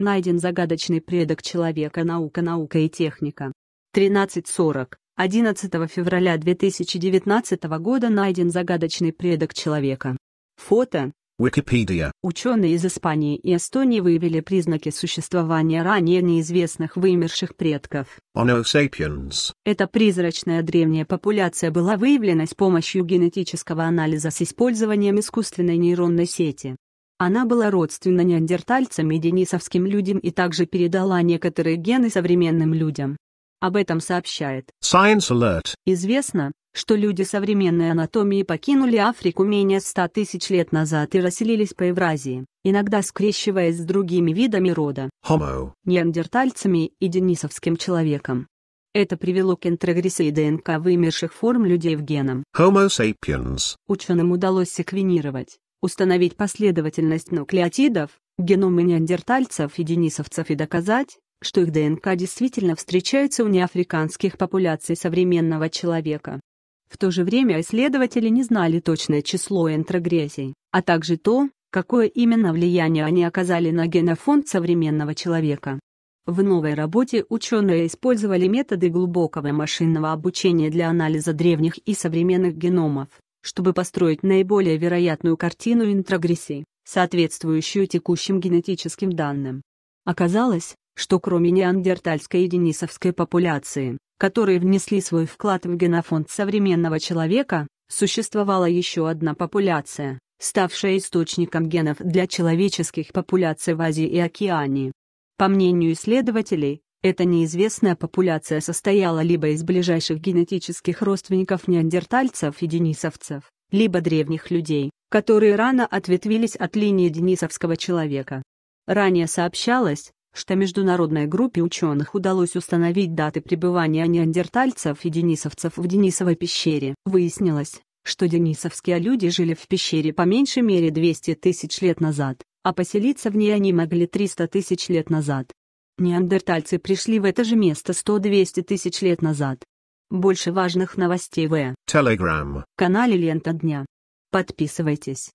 Найден загадочный предок человека наука, наука и техника. 13.40. 11 февраля 2019 года найден загадочный предок человека. Фото. Wikipedia. Ученые из Испании и Эстонии выявили признаки существования ранее неизвестных вымерших предков. Ono sapiens. Эта призрачная древняя популяция была выявлена с помощью генетического анализа с использованием искусственной нейронной сети. Она была родственна неандертальцам и денисовским людям и также передала некоторые гены современным людям. Об этом сообщает Science Alert. Известно, что люди современной анатомии покинули Африку менее 100 тысяч лет назад и расселились по Евразии, иногда скрещиваясь с другими видами рода – Homo, неандертальцами и денисовским человеком. Это привело к интрогрессии ДНК вымерших форм людей в геном. Homo sapiens. Ученым удалось секвенировать установить последовательность нуклеотидов, геномы неандертальцев и денисовцев и доказать, что их ДНК действительно встречается у неафриканских популяций современного человека. В то же время исследователи не знали точное число энтрогрезий, а также то, какое именно влияние они оказали на генофонд современного человека. В новой работе ученые использовали методы глубокого машинного обучения для анализа древних и современных геномов чтобы построить наиболее вероятную картину интрогрессии, соответствующую текущим генетическим данным. Оказалось, что кроме неандертальской и денисовской популяции, которые внесли свой вклад в генофонд современного человека, существовала еще одна популяция, ставшая источником генов для человеческих популяций в Азии и Океании. По мнению исследователей, эта неизвестная популяция состояла либо из ближайших генетических родственников неандертальцев и денисовцев, либо древних людей, которые рано ответвились от линии денисовского человека. Ранее сообщалось, что международной группе ученых удалось установить даты пребывания неандертальцев и денисовцев в Денисовой пещере. Выяснилось, что денисовские люди жили в пещере по меньшей мере 200 тысяч лет назад, а поселиться в ней они могли 300 тысяч лет назад. Неандертальцы пришли в это же место 100-200 тысяч лет назад. Больше важных новостей в Telegram. канале Лента Дня. Подписывайтесь.